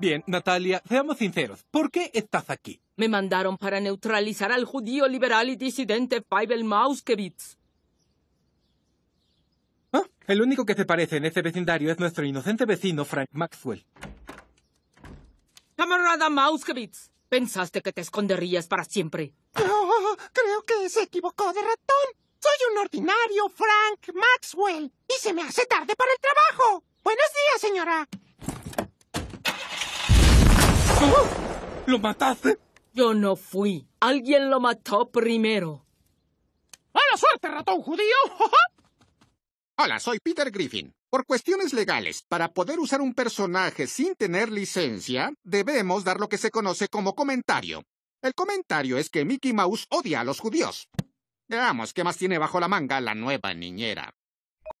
Bien, Natalia, seamos sinceros. ¿Por qué estás aquí? Me mandaron para neutralizar al judío liberal y disidente Pavel Mauskewitz. Ah, el único que se parece en este vecindario es nuestro inocente vecino Frank Maxwell. Camarada Mauskevitz, pensaste que te esconderías para siempre. creo que se equivocó de ratón. Soy un ordinario Frank Maxwell y se me hace tarde para el trabajo. Buenos días, señora. ¿Lo mataste? Yo no fui. Alguien lo mató primero. la suerte, ratón judío! Hola, soy Peter Griffin. Por cuestiones legales, para poder usar un personaje sin tener licencia, debemos dar lo que se conoce como comentario. El comentario es que Mickey Mouse odia a los judíos. Veamos qué más tiene bajo la manga la nueva niñera.